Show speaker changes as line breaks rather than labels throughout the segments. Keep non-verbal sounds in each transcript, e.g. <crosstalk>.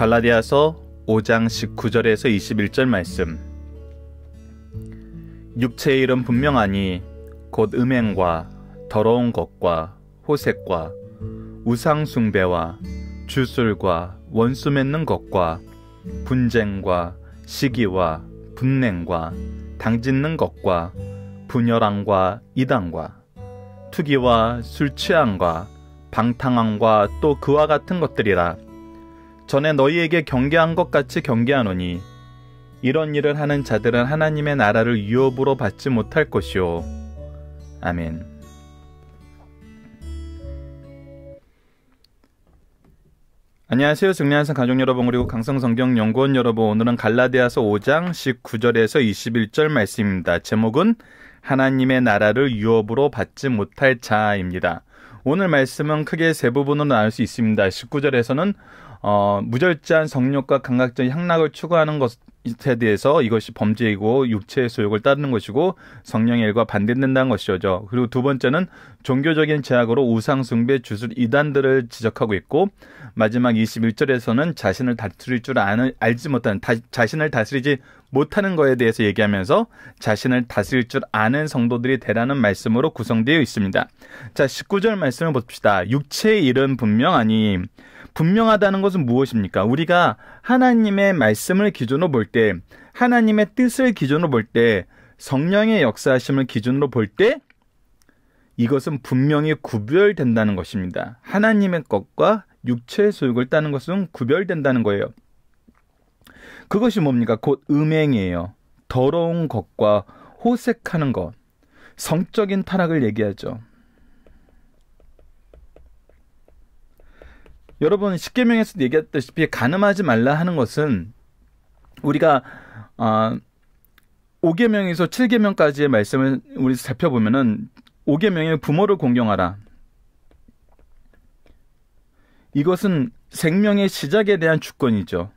갈라디아서 5장 19절에서 21절 말씀 육체의 일은 분명하니 곧 음행과 더러운 것과 호색과 우상 숭배와 주술과 원수 맺는 것과 분쟁과 시기와 분냉과 당짓는 것과 분열함과 이단과 투기와 술 취함과 방탕함과 또 그와 같은 것들이라 전에 너희에게 경계한 것 같이 경계하노니 이런 일을 하는 자들은 하나님의 나라를 유업으로 받지 못할 것이요. 아멘. 안녕하세요. 승리한상 가족 여러분 그리고 강성성경연구원 여러분 오늘은 갈라디아서 5장 19절에서 21절 말씀입니다. 제목은 하나님의 나라를 유업으로 받지 못할 자입니다. 오늘 말씀은 크게 세 부분으로 나눌 수 있습니다. 19절에서는 어, 무절제한 성욕과 감각적 향락을 추구하는 것에 대해서 이것이 범죄이고 육체의 소욕을 따르는 것이고 성령의 일과 반대된다는 것이죠. 그리고 두 번째는 종교적인 제약으로 우상 숭배 주술 이단들을 지적하고 있고 마지막 21절에서는 자신을 다스릴 줄 아는 알지 못하는 다, 자신을 다스리지 못하는 거에 대해서 얘기하면서 자신을 다스릴 줄 아는 성도들이 되라는 말씀으로 구성되어 있습니다. 자, 19절 말씀을 봅시다. 육체의 일은 분명하니 분명하다는 것은 무엇입니까? 우리가 하나님의 말씀을 기준으로 볼 때, 하나님의 뜻을 기준으로 볼 때, 성령의 역사하심을 기준으로 볼 때, 이것은 분명히 구별된다는 것입니다. 하나님의 것과 육체의 소욕을 따는 것은 구별된다는 거예요. 그것이 뭡니까? 곧 음행이에요. 더러운 것과 호색하는 것, 성적인 타락을 얘기하죠. 여러분 십계명에서 얘기했다시피 가늠하지 말라 하는 것은 우리가 어, 아, 5계명에서 7계명까지의 말씀을 우리 살펴보면은 5계명의 부모를 공경하라. 이것은 생명의 시작에 대한 주권이죠.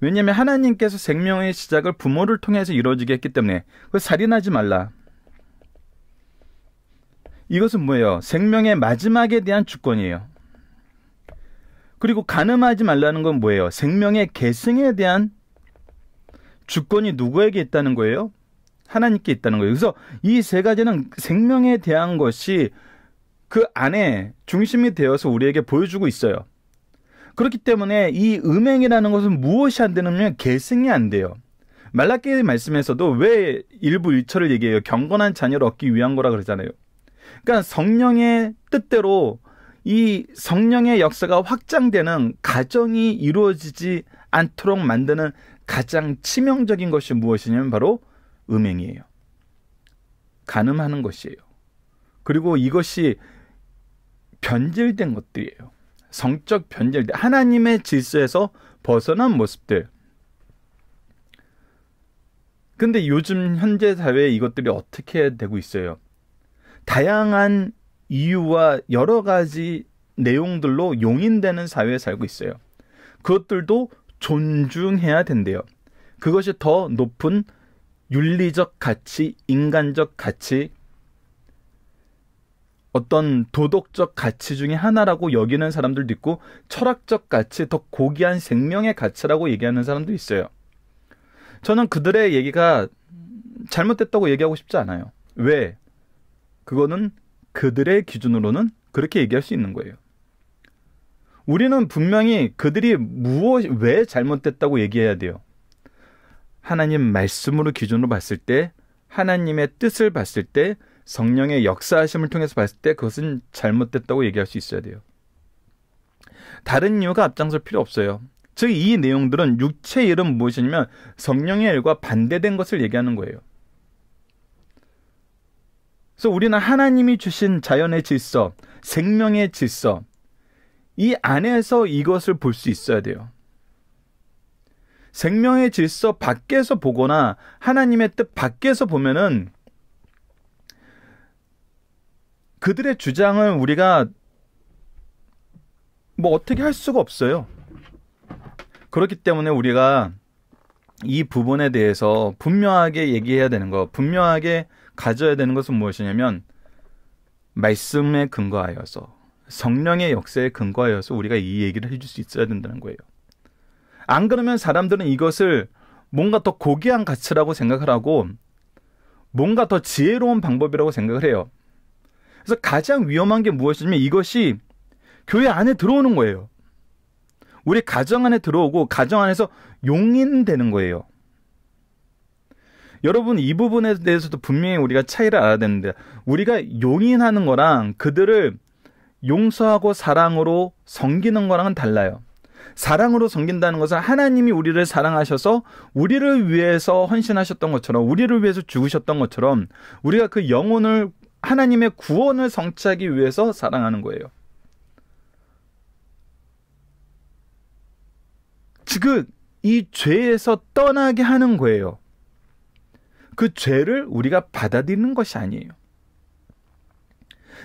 왜냐하면 하나님께서 생명의 시작을 부모를 통해서 이루어지게 했기 때문에 그 살인하지 말라. 이것은 뭐예요? 생명의 마지막에 대한 주권이에요. 그리고 가늠하지 말라는 건 뭐예요? 생명의 계승에 대한 주권이 누구에게 있다는 거예요? 하나님께 있다는 거예요. 그래서 이 세 가지는 생명에 대한 것이 그 안에 중심이 되어서 우리에게 보여주고 있어요. 그렇기 때문에 이 음행이라는 것은 무엇이 안 되냐면 계승이 안 돼요. 말라기의 말씀에서도 왜 일부 일처를 얘기해요? 경건한 자녀를 얻기 위한 거라 그러잖아요. 그러니까 성령의 뜻대로 이 성령의 역사가 확장되는 가정이 이루어지지 않도록 만드는 가장 치명적인 것이 무엇이냐면 바로 음행이에요. 가늠하는 것이에요. 그리고 이것이 변질된 것들이에요. 성적 변질된 하나님의 질서에서 벗어난 모습들. 근데 요즘 현재 사회에 이것들이 어떻게 되고 있어요? 다양한 이유와 여러 가지 내용들로 용인되는 사회에 살고 있어요. 그것들도 존중해야 된대요. 그것이 더 높은 윤리적 가치, 인간적 가치, 어떤 도덕적 가치 중의 하나라고 여기는 사람들도 있고 철학적 가치, 더 고귀한 생명의 가치라고 얘기하는 사람도 있어요. 저는 그들의 얘기가 잘못됐다고 얘기하고 싶지 않아요. 왜? 그거는 그들의 기준으로는 그렇게 얘기할 수 있는 거예요. 우리는 분명히 그들이 무엇, 왜 잘못됐다고 얘기해야 돼요. 하나님 말씀으로 기준으로 봤을 때, 하나님의 뜻을 봤을 때, 성령의 역사하심을 통해서 봤을 때 그것은 잘못됐다고 얘기할 수 있어야 돼요. 다른 이유가 앞장설 필요 없어요. 즉, 이 내용들은 육체의 일은 무엇이냐면 성령의 일과 반대된 것을 얘기하는 거예요. 그래서 우리는 하나님이 주신 자연의 질서, 생명의 질서, 이 안에서 이것을 볼 수 있어야 돼요. 생명의 질서 밖에서 보거나 하나님의 뜻 밖에서 보면은 그들의 주장을 우리가 뭐 어떻게 할 수가 없어요. 그렇기 때문에 우리가 이 부분에 대해서 분명하게 얘기해야 되는 거, 분명하게 가져야 되는 것은 무엇이냐면 말씀에 근거하여서 성령의 역사에 근거하여서 우리가 이 얘기를 해줄 수 있어야 된다는 거예요. 안 그러면 사람들은 이것을 뭔가 더 고귀한 가치라고 생각을 하고 뭔가 더 지혜로운 방법이라고 생각을 해요. 그래서 가장 위험한 게 무엇이냐면 이것이 교회 안에 들어오는 거예요. 우리 가정 안에 들어오고 가정 안에서 용인되는 거예요. 여러분 이 부분에 대해서도 분명히 우리가 차이를 알아야 되는데 우리가 용인하는 거랑 그들을 용서하고 사랑으로 섬기는 거랑은 달라요. 사랑으로 섬긴다는 것은 하나님이 우리를 사랑하셔서 우리를 위해서 헌신하셨던 것처럼 우리를 위해서 죽으셨던 것처럼 우리가 그 영혼을 하나님의 구원을 성취하기 위해서 사랑하는 거예요. 지금 이 죄에서 떠나게 하는 거예요. 그 죄를 우리가 받아들이는 것이 아니에요.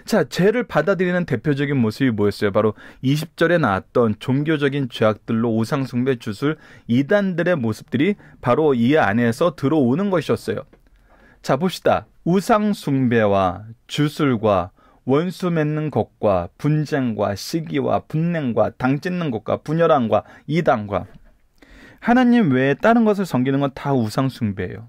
자, 죄를 받아들이는 대표적인 모습이 뭐였어요? 바로 20절에 나왔던 종교적인 죄악들로 우상숭배 주술 이단들의 모습들이 바로 이 안에서 들어오는 것이었어요. 자, 봅시다. 우상숭배와 주술과 원수 맺는 것과 분쟁과 시기와 분냉과 당 찢는 것과 분열함과 이단과 하나님 외에 다른 것을 섬기는 건 다 우상 숭배예요.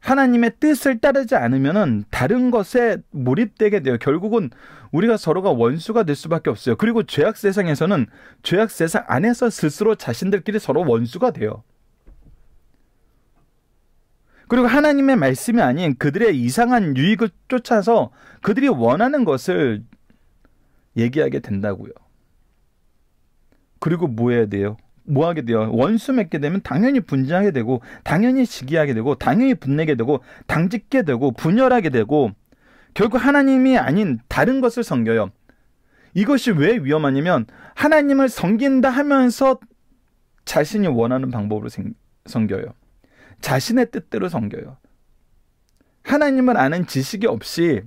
하나님의 뜻을 따르지 않으면은 다른 것에 몰입되게 돼요. 결국은 우리가 서로가 원수가 될 수밖에 없어요. 그리고 죄악 세상에서는 죄악 세상 안에서 스스로 자신들끼리 서로 원수가 돼요. 그리고 하나님의 말씀이 아닌 그들의 이상한 유익을 쫓아서 그들이 원하는 것을 얘기하게 된다고요. 그리고 뭐 해야 돼요? 뭐 하게 돼요? 원수 맺게 되면 당연히 분쟁하게 되고, 당연히 지기하게 되고, 당연히 분내게 되고, 당짓게 되고, 분열하게 되고, 결국 하나님이 아닌 다른 것을 섬겨요. 이것이 왜 위험하냐면, 하나님을 섬긴다 하면서 자신이 원하는 방법으로 섬겨요. 자신의 뜻대로 섬겨요. 하나님을 아는 지식이 없이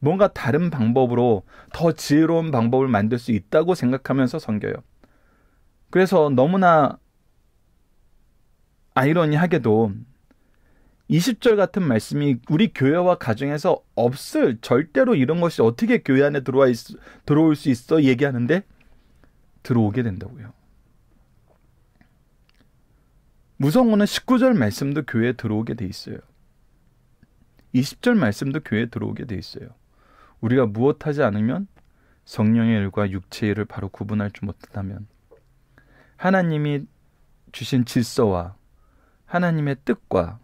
뭔가 다른 방법으로 더 지혜로운 방법을 만들 수 있다고 생각하면서 섬겨요. 그래서 너무나 아이러니하게도 20절 같은 말씀이 우리 교회와 가정에서 없을 절대로 이런 것이 어떻게 교회 안에 들어와 있, 들어올 수 있어 얘기하는데 들어오게 된다고요. 무성우는 19절 말씀도 교회에 들어오게 돼 있어요. 20절 말씀도 교회에 들어오게 돼 있어요. 우리가 무엇하지 않으면 성령의 일과 육체의 일을 바로 구분할 줄못한다면 하나님이 주신 질서와 하나님의 뜻과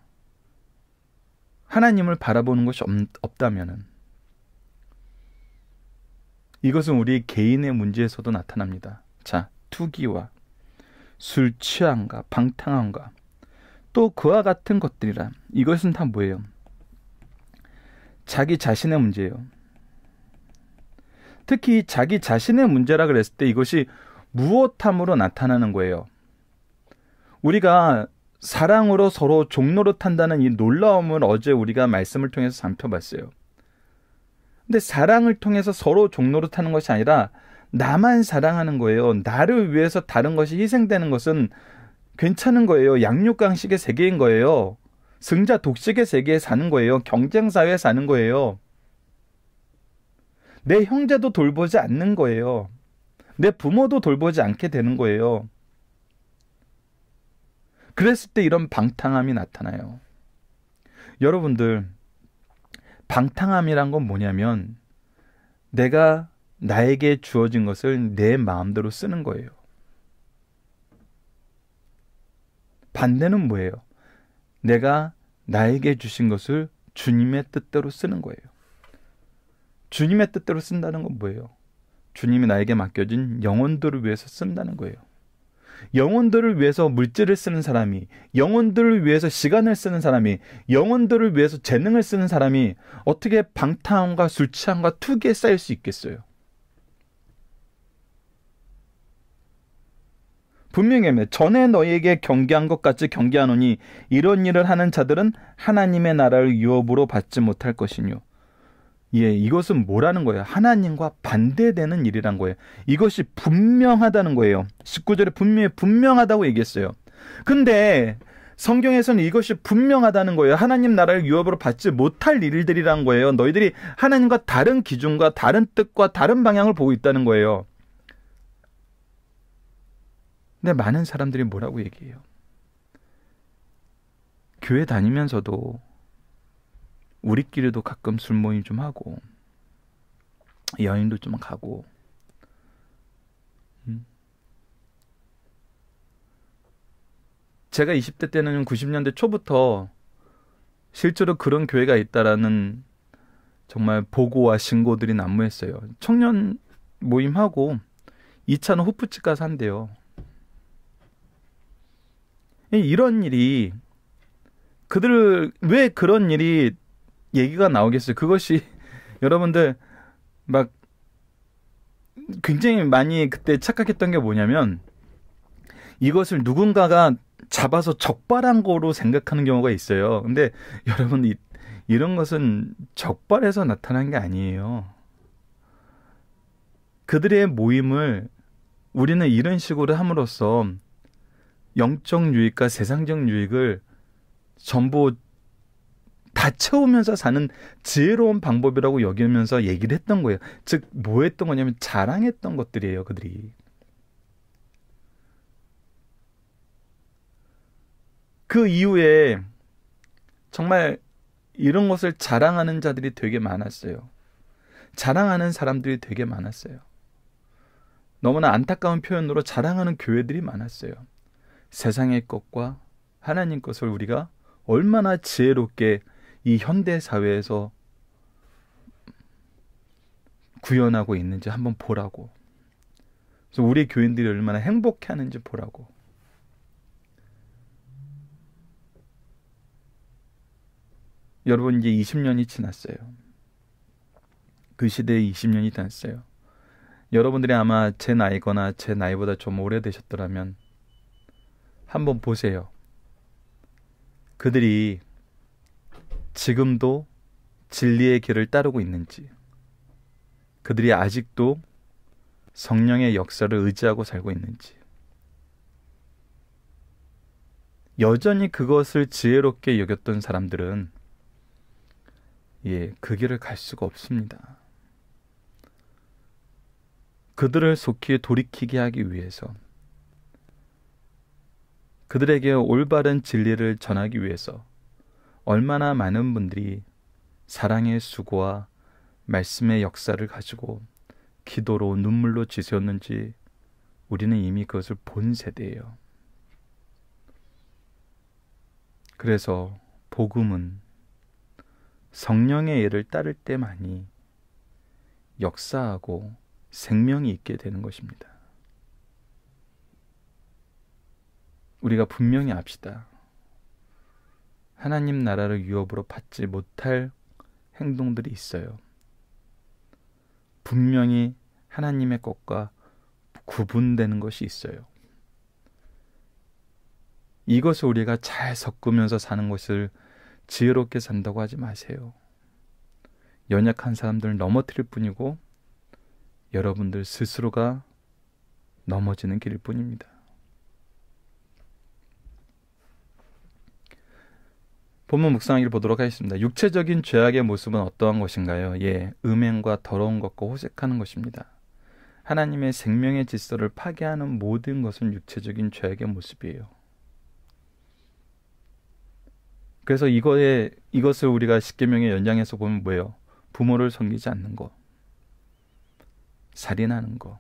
하나님을 바라보는 것이 없, 다면 이것은 우리 개인의 문제에서도 나타납니다. 자, 투기와 술 취함과 방탕함과 또 그와 같은 것들이라 이것은 다 뭐예요? 자기 자신의 문제예요. 특히 자기 자신의 문제라 그랬을 때 이것이 무엇함으로 나타나는 거예요. 우리가 사랑으로 서로 종로로 탄다는 이 놀라움을 어제 우리가 말씀을 통해서 삼켜봤어요. 근데 사랑을 통해서 서로 종로로 타는 것이 아니라 나만 사랑하는 거예요. 나를 위해서 다른 것이 희생되는 것은 괜찮은 거예요. 양육강식의 세계인 거예요. 승자 독식의 세계에 사는 거예요. 경쟁사회에 사는 거예요. 내 형제도 돌보지 않는 거예요. 내 부모도 돌보지 않게 되는 거예요. 그랬을 때 이런 방탕함이 나타나요. 여러분들, 방탕함이란 건 뭐냐면, 내가 나에게 주어진 것을 내 마음대로 쓰는 거예요. 반대는 뭐예요? 내가 나에게 주신 것을 주님의 뜻대로 쓰는 거예요. 주님의 뜻대로 쓴다는 건 뭐예요? 주님이 나에게 맡겨진 영혼들을 위해서 쓴다는 거예요. 영혼들을 위해서 물질을 쓰는 사람이, 영혼들을 위해서 시간을 쓰는 사람이, 영혼들을 위해서 재능을 쓰는 사람이 어떻게 방탄과술 취함과 투기에 쌓일 수 있겠어요? 분명히 합니 전에 너희에게 경계한 것 같이 경계하노니 이런 일을 하는 자들은 하나님의 나라를 유업으로 받지 못할 것이뇨. 예, 이것은 뭐라는 거예요? 하나님과 반대되는 일이란 거예요. 이것이 분명하다는 거예요. 19절에 분명히 분명하다고 얘기했어요. 근데 성경에서는 이것이 분명하다는 거예요. 하나님 나라를 유업으로 받지 못할 일들이란 거예요. 너희들이 하나님과 다른 기준과 다른 뜻과 다른 방향을 보고 있다는 거예요. 근데 많은 사람들이 뭐라고 얘기해요? 교회 다니면서도 우리끼리도 가끔 술 모임 좀 하고 여행도 좀 가고 음. 제가 20대 때는 90년대 초부터 실제로 그런 교회가 있다라는 정말 보고와 신고들이 난무했어요. 청년 모임하고 2차는 호프집 가서 한대요. 이런 일이 그들 을왜 그런 일이 얘기가 나오겠어요. 그것이 <laughs> 여러분들 막 굉장히 많이 그때 착각했던 게 뭐냐면 이것을 누군가가 잡아서 적발한 거로 생각하는 경우가 있어요. 근데 <laughs> 여러분 이, 이런 것은 적발해서 나타난 게 아니에요. 그들의 모임을 우리는 이런 식으로 함으로써 영적 유익과 세상적 유익을 전부 다 채우면서 사는 지혜로운 방법이라고 여기면서 얘기를 했던 거예요. 즉, 뭐 했던 거냐면 자랑했던 것들이에요, 그들이. 그 이후에 정말 이런 것을 자랑하는 자들이 되게 많았어요. 자랑하는 사람들이 되게 많았어요. 너무나 안타까운 표현으로 자랑하는 교회들이 많았어요. 세상의 것과 하나님 것을 우리가 얼마나 지혜롭게 이 현대 사회에서 구현하고 있는지 한번 보라고. 그래서 우리 교인들이 얼마나 행복해 하는지 보라고. 여러분 이제 20년이 지났어요. 그 시대에 20년이 지났어요. 여러분들이 아마 제 나이거나 제 나이보다 좀 오래되셨더라면 한번 보세요. 그들이 지금도 진리의 길을 따르고 있는지, 그들이 아직도 성령의 역사를 의지하고 살고 있는지, 여전히 그것을 지혜롭게 여겼던 사람들은 예, 그 길을 갈 수가 없습니다. 그들을 속히 돌이키게 하기 위해서 그들에게 올바른 진리를 전하기 위해서 얼마나 많은 분들이 사랑의 수고와 말씀의 역사를 가지고 기도로 눈물로 지새웠는지 우리는 이미 그것을 본 세대예요. 그래서 복음은 성령의 예를 따를 때만이 역사하고 생명이 있게 되는 것입니다. 우리가 분명히 압시다. 하나님 나라를 유업으로 받지 못할 행동들이 있어요. 분명히 하나님의 것과 구분되는 것이 있어요. 이것을 우리가 잘 섞으면서 사는 것을 지혜롭게 산다고 하지 마세요. 연약한 사람들을 넘어뜨릴 뿐이고 여러분들 스스로가 넘어지는 길일 뿐입니다. 본문 묵상하기를 보도록 하겠습니다. 육체적인 죄악의 모습은 어떠한 것인가요? 예, 음행과 더러운 것과 호색하는 것입니다. 하나님의 생명의 질서를 파괴하는 모든 것은 육체적인 죄악의 모습이에요. 그래서 이거에 이것을 우리가 십계명에 연장해서 보면 뭐예요? 부모를 섬기지 않는 거, 살인하는 거.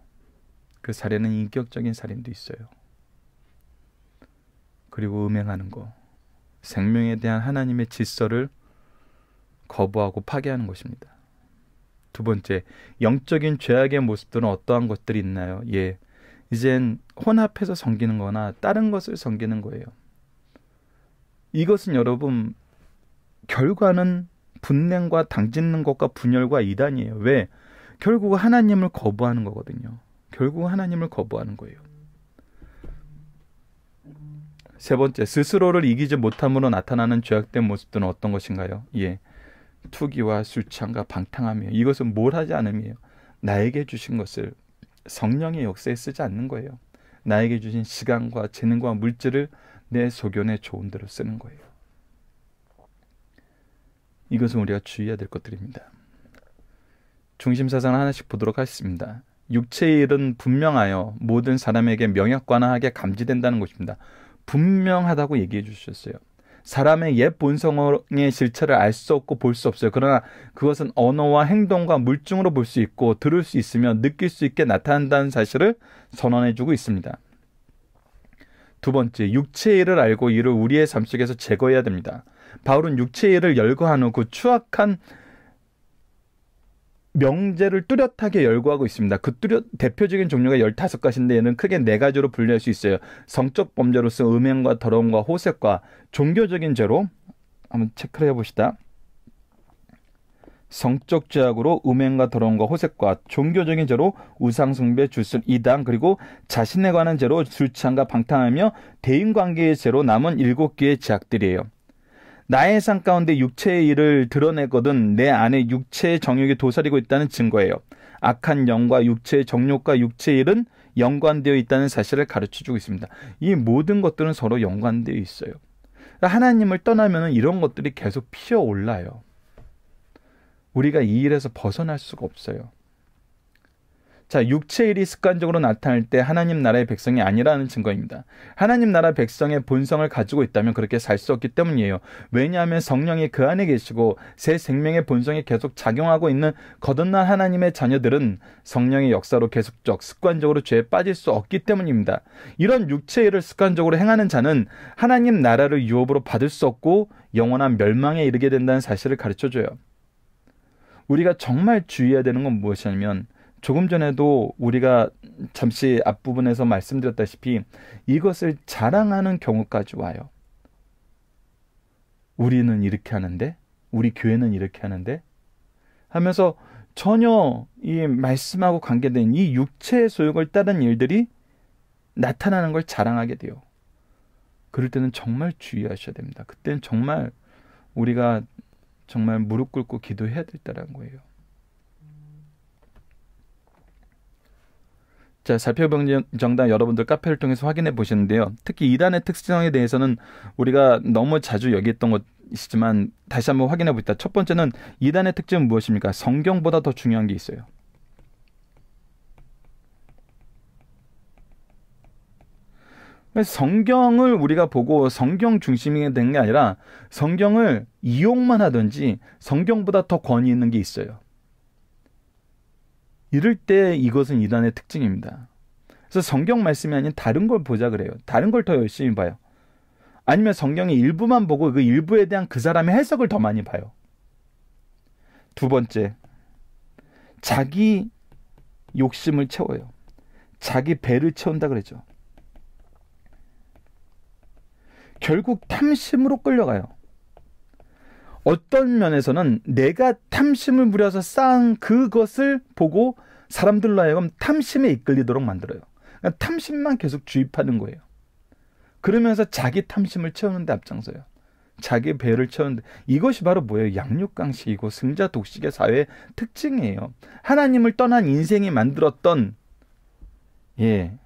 그 살인은 인격적인 살인도 있어요. 그리고 음행하는 거. 생명에 대한 하나님의 질서를 거부하고 파괴하는 것입니다. 두 번째, 영적인 죄악의 모습들은 어떠한 것들이 있나요? 예. 이젠 혼합해서 섬기는 거나 다른 것을 섬기는 거예요. 이것은 여러분 결과는 분냉과 당짓는 것과 분열과 이단이에요. 왜? 결국 하나님을 거부하는 거거든요. 결국 하나님을 거부하는 거예요. 세 번째, 스스로를 이기지 못함으로 나타나는 죄악된 모습들은 어떤 것인가요? 예. 투기와 수창과 방탕함이에요. 이것은 뭘 하지 않음이에요. 나에게 주신 것을 성령의 역사에 쓰지 않는 거예요. 나에게 주신 시간과 재능과 물질을 내 소견에 좋은 대로 쓰는 거예요. 이것은 우리가 주의해야 될 것들입니다. 중심 사상을 하나씩 보도록 하겠습니다. 육체의 일은 분명하여 모든 사람에게 명약관화하게 감지된다는 것입니다. 분명하다고 얘기해 주셨어요. 사람의 옛 본성의 실체를 알 수 없고 볼 수 없어요. 그러나 그것은 언어와 행동과 물증으로 볼 수 있고 들을 수 있으며 느낄 수 있게 나타난다는 사실을 선언해 주고 있습니다. 두 번째, 육체의 일을 알고 이를 우리의 삶 속에서 제거해야 됩니다. 바울은 육체의 일을 열거한 후 그 추악한 명제를 뚜렷하게 열거하고 있습니다. 그 뚜렷 대표적인 종류가 1 5 가지인데 얘는 크게 네 가지로 분류할 수 있어요. 성적 범죄로서 음행과 더러움과 호색과 종교적인 죄로 한번 체크를 해봅시다. 성적 죄악으로 음행과 더러움과 호색과 종교적인 죄로 우상숭배, 주술, 이당 그리고 자신에 관한 죄로 술취함과 방탕하며 대인관계의 죄로 남은 일곱 개의 죄악들이에요. 나의 삶 가운데 육체의 일을 드러내거든 내 안에 육체의 정욕이 도사리고 있다는 증거예요. 악한 영과 육체의 정욕과 육체의 일은 연관되어 있다는 사실을 가르쳐 주고 있습니다. 이 모든 것들은 서로 연관되어 있어요. 그러니까 하나님을 떠나면 이런 것들이 계속 피어올라요. 우리가 이 일에서 벗어날 수가 없어요. 자, 육체 일이 습관적으로 나타날 때 하나님 나라의 백성이 아니라는 증거입니다. 하나님 나라 백성의 본성을 가지고 있다면 그렇게 살 수 없기 때문이에요. 왜냐하면 성령이 그 안에 계시고 새 생명의 본성이 계속 작용하고 있는 거듭난 하나님의 자녀들은 성령의 역사로 계속적 습관적으로 죄에 빠질 수 없기 때문입니다. 이런 육체 일을 습관적으로 행하는 자는 하나님 나라를 유업으로 받을 수 없고 영원한 멸망에 이르게 된다는 사실을 가르쳐 줘요. 우리가 정말 주의해야 되는 건 무엇이냐면 조금 전에도 우리가 잠시 앞부분에서 말씀드렸다시피 이것을 자랑하는 경우까지 와요. 우리는 이렇게 하는데, 우리 교회는 이렇게 하는데 하면서 전혀 이 말씀하고 관계된 이 육체의 소욕을 따른 일들이 나타나는 걸 자랑하게 돼요. 그럴 때는 정말 주의하셔야 됩니다. 그때는 정말 우리가 정말 무릎 꿇고 기도해야 될 때라는 거예요. 자, 살펴보정당 여러분들 카페를 통해서 확인해 보셨는데요 특히 이단의 특성에 대해서는 우리가 너무 자주 얘기했던 것이지만 다시 한번 확인해 보겠다. 첫 번째는 이단의 특징은 무엇입니까? 성경보다 더 중요한 게 있어요. 성경을 우리가 보고 성경 중심이 된 게 아니라 성경을 이용만 하든지 성경보다 더 권위 있는 게 있어요. 이럴 때 이것은 이단의 특징입니다. 그래서 성경 말씀이 아닌 다른 걸 보자 그래요. 다른 걸 더 열심히 봐요. 아니면 성경의 일부만 보고 그 일부에 대한 그 사람의 해석을 더 많이 봐요. 두 번째, 자기 욕심을 채워요. 자기 배를 채운다 그랬죠. 결국 탐심으로 끌려가요. 어떤 면에서는 내가 탐심을 부려서 쌓은 그것을 보고 사람들로 하여금 탐심에 이끌리도록 만들어요. 그러니까 탐심만 계속 주입하는 거예요. 그러면서 자기 탐심을 채우는데 앞장서요. 자기 배를 채우는데 이것이 바로 뭐예요? 양육강식이고 승자 독식의 사회의 특징이에요. 하나님을 떠난 인생이 만들었던 예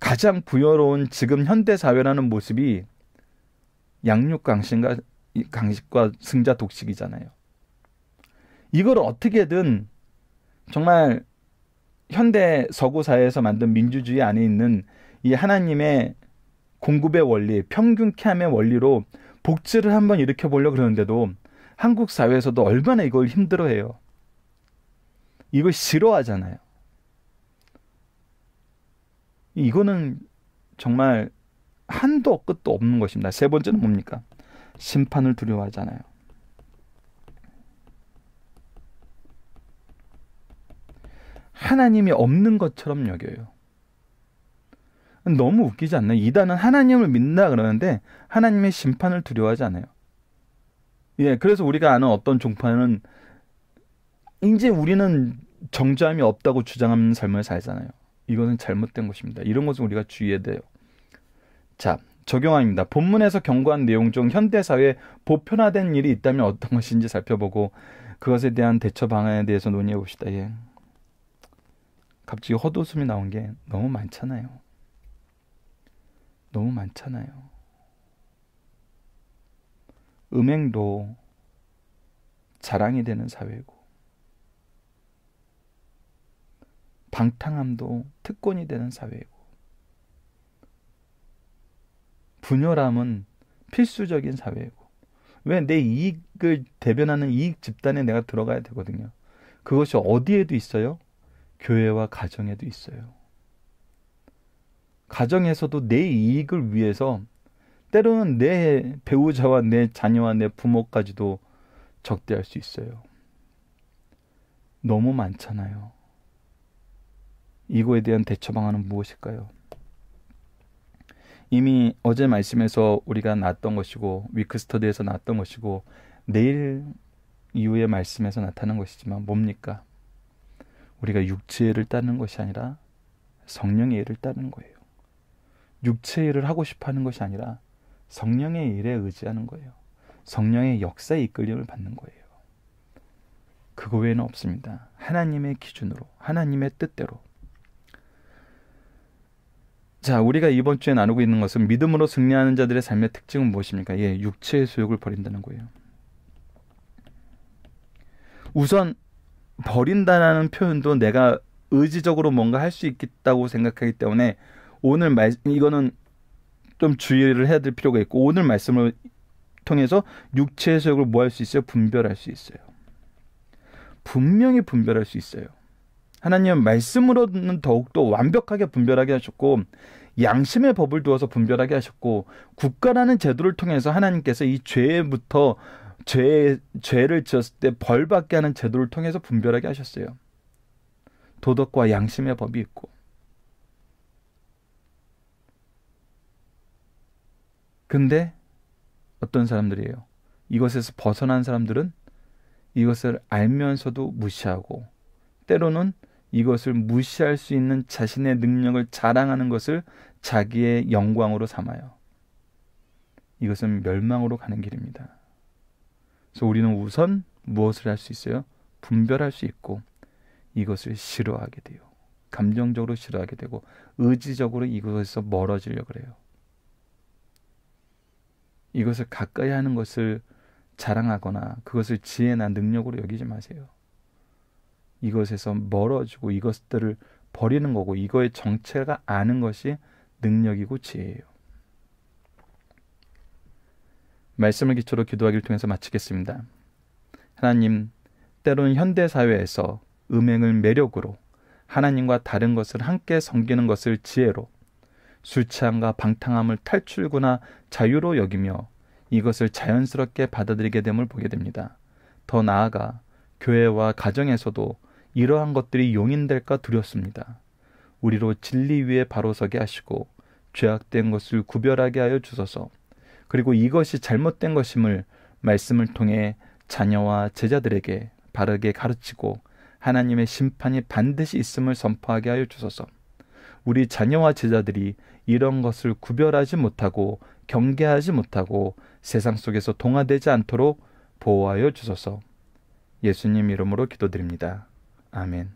가장 부여로운 지금 현대 사회라는 모습이 양육 강식과 강식과 승자 독식이잖아요. 이걸 어떻게든 정말 현대 서구 사회에서 만든 민주주의 안에 있는 이 하나님의 공급의 원리, 평균케 함의 원리로 복지를 한번 일으켜 보려 그러는데도 한국 사회에서도 얼마나 이걸 힘들어해요. 이걸 싫어하잖아요. 이거는 정말 한도 끝도 없는 것입니다. 세 번째는 뭡니까? 심판을 두려워하잖아요. 하나님이 없는 것처럼 여겨요. 너무 웃기지 않나요? 이단은 하나님을 믿나 그러는데 하나님의 심판을 두려워하지 않아요. 예, 그래서 우리가 아는 어떤 종파는 이제 우리는 정죄함이 없다고 주장하는 삶을 살잖아요. 이것은 잘못된 것입니다. 이런 것은 우리가 주의해야 돼요. 자, 적용합니다. 본문에서 경고한 내용 중 현대사회에 보편화된 일이 있다면 어떤 것인지 살펴보고 그것에 대한 대처 방안에 대해서 논의해 봅시다. 예. 갑자기 헛웃음이 나온 게 너무 많잖아요. 너무 많잖아요. 음행도 자랑이 되는 사회고, 방탕함도 특권이 되는 사회고, 분열함은 필수적인 사회고 이왜내 이익을 대변하는 이익 집단에 내가 들어가야 되거든요. 그것이 어디에도 있어요? 교회와 가정에도 있어요. 가정에서도 내 이익을 위해서 때로는 내 배우자와 내 자녀와 내 부모까지도 적대할 수 있어요. 너무 많잖아요. 이거에 대한 대처 방안은 무엇일까요? 이미 어제 말씀에서 우리가 났던 것이고 위크스터드에서났던 것이고 내일 이후에 말씀에서 나타난 것이지만 뭡니까? 우리가 육체의 일을 따는 것이 아니라 성령의 일을 따는 거예요. 육체의 일을 하고 싶어 하는 것이 아니라 성령의 일에 의지하는 거예요. 성령의 역사에 이끌림을 받는 거예요. 그거 외에는 없습니다. 하나님의 기준으로, 하나님의 뜻대로. 자, 우리가 이번 주에 나누고 있는 것은 믿음으로 승리하는 자들의 삶의 특징은 무엇입니까? 예, 육체의 소욕을 버린다는 거예요. 우선 버린다라는 표현도 내가 의지적으로 뭔가 할 수 있겠다고 생각하기 때문에 오늘 말 이거는 좀 주의를 해야 될 필요가 있고 오늘 말씀을 통해서 육체의 소욕을 뭐 할 수 있어요? 분별할 수 있어요. 분명히 분별할 수 있어요. 하나님 말씀으로는 더욱더 완벽하게 분별하게 하셨고 양심의 법을 두어서 분별하게 하셨고 국가라는 제도를 통해서 하나님께서 이 죄부터 죄 죄를 지었을 때 벌받게 하는 제도를 통해서 분별하게 하셨어요. 도덕과 양심의 법이 있고 근데 어떤 사람들이에요? 이것에서 벗어난 사람들은 이것을 알면서도 무시하고 때로는 이것을 무시할 수 있는 자신의 능력을 자랑하는 것을 자기의 영광으로 삼아요. 이것은 멸망으로 가는 길입니다. 그래서 우리는 우선 무엇을 할 수 있어요? 분별할 수 있고 이것을 싫어하게 돼요. 감정적으로 싫어하게 되고 의지적으로 이것에서 멀어지려 그래요. 이것을 가까이 하는 것을 자랑하거나 그것을 지혜나 능력으로 여기지 마세요. 이것에서 멀어지고 이것들을 버리는 거고 이거의 정체가 아는 것이 능력이고 지혜예요. 말씀을 기초로 기도하기를 통해서 마치겠습니다. 하나님, 때로는 현대 사회에서 음행을 매력으로 하나님과 다른 것을 함께 섬기는 것을 지혜로 술 취함과 방탕함을 탈출구나 자유로 여기며 이것을 자연스럽게 받아들이게 됨을 보게 됩니다. 더 나아가 교회와 가정에서도 이러한 것들이 용인될까 두렵습니다. 우리로 진리 위에 바로 서게 하시고 죄악된 것을 구별하게 하여 주소서. 그리고 이것이 잘못된 것임을 말씀을 통해 자녀와 제자들에게 바르게 가르치고 하나님의 심판이 반드시 있음을 선포하게 하여 주소서. 우리 자녀와 제자들이 이런 것을 구별하지 못하고 경계하지 못하고 세상 속에서 동화되지 않도록 보호하여 주소서. 예수님 이름으로 기도드립니다. 아멘.